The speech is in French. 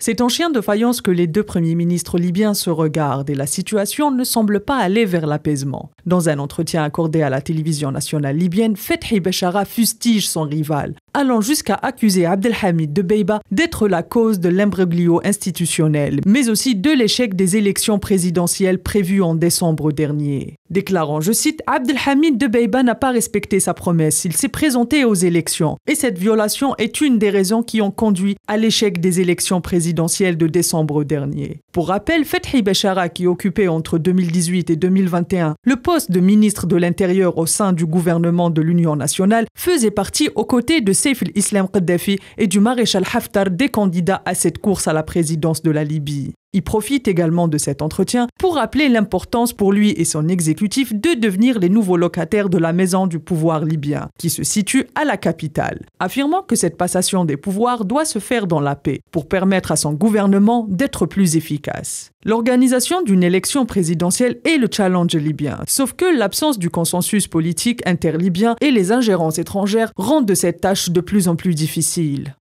C'est en chien de faïence que les deux premiers ministres libyens se regardent et la situation ne semble pas aller vers l'apaisement. Dans un entretien accordé à la télévision nationale libyenne, Fethi Bechara fustige son rival, allant jusqu'à accuser Abdelhamid de Beiba d'être la cause de l'imbroglio institutionnel, mais aussi de l'échec des élections présidentielles prévues en décembre dernier. Déclarant, je cite, Abdelhamid de Beiba n'a pas respecté sa promesse, il s'est présenté aux élections, et cette violation est une des raisons qui ont conduit à l'échec des élections présidentielles de décembre dernier. Pour rappel, Fethi Bechara, qui occupait entre 2018 et 2021 le poste de ministre de l'Intérieur au sein du gouvernement de l'Union nationale, faisait partie aux côtés de ses Saif islam et du maréchal Haftar, des candidats à cette course à la présidence de la Libye. Il profite également de cet entretien pour rappeler l'importance pour lui et son exécutif de devenir les nouveaux locataires de la maison du pouvoir libyen, qui se situe à la capitale, affirmant que cette passation des pouvoirs doit se faire dans la paix, pour permettre à son gouvernement d'être plus efficace. L'organisation d'une élection présidentielle est le challenge libyen, sauf que l'absence du consensus politique interlibyen et les ingérences étrangères rendent cette tâche de plus en plus difficile.